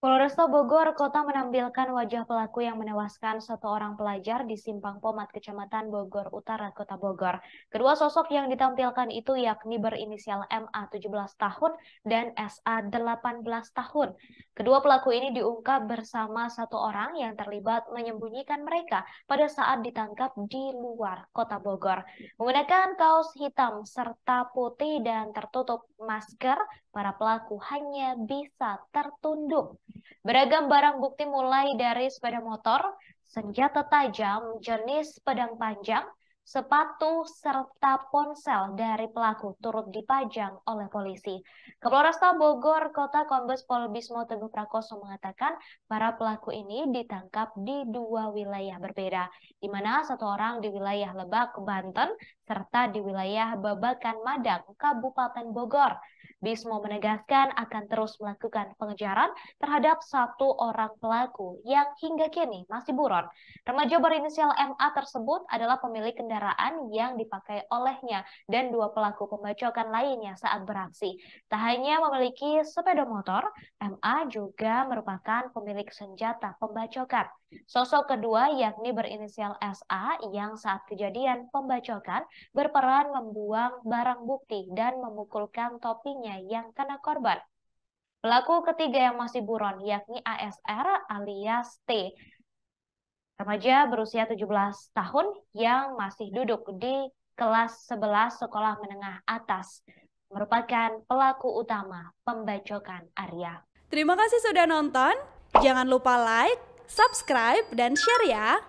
Polresta Bogor Kota menampilkan wajah pelaku yang menewaskan satu orang pelajar di Simpang Pomat, Kecamatan Bogor Utara, Kota Bogor. Kedua sosok yang ditampilkan itu yakni berinisial MA 17 tahun dan SA 18 tahun. Kedua pelaku ini diungkap bersama satu orang yang terlibat menyembunyikan mereka pada saat ditangkap di luar Kota Bogor. Menggunakan kaos hitam serta putih dan tertutup masker, para pelaku hanya bisa tertunduk. Beragam barang bukti mulai dari sepeda motor, senjata tajam, jenis pedang panjang, sepatu, serta ponsel dari pelaku turut dipajang oleh polisi. Kapolresta Bogor Kota Kombes Pol Bismo Teguh Prakoso mengatakan para pelaku ini ditangkap di dua wilayah berbeda, di mana satu orang di wilayah Lebak, Banten, serta di wilayah Babakan Madang, Kabupaten Bogor. Bismo menegaskan akan terus melakukan pengejaran terhadap satu orang pelaku yang hingga kini masih buron. Remaja berinisial MA tersebut adalah pemilik kendaraan kendaraan yang dipakai olehnya dan dua pelaku pembacokan lainnya saat beraksi. Tak hanya memiliki sepeda motor, MA juga merupakan pemilik senjata pembacokan. Sosok kedua yakni berinisial SA yang saat kejadian pembacokan berperan membuang barang bukti dan memukulkan topinya yang kena korban. Pelaku ketiga yang masih buron yakni ASR alias T Remaja berusia 17 tahun yang masih duduk di kelas 11 sekolah menengah atas merupakan pelaku utama pembacokan Arya. Terima kasih sudah nonton. Jangan lupa like, subscribe, dan share ya.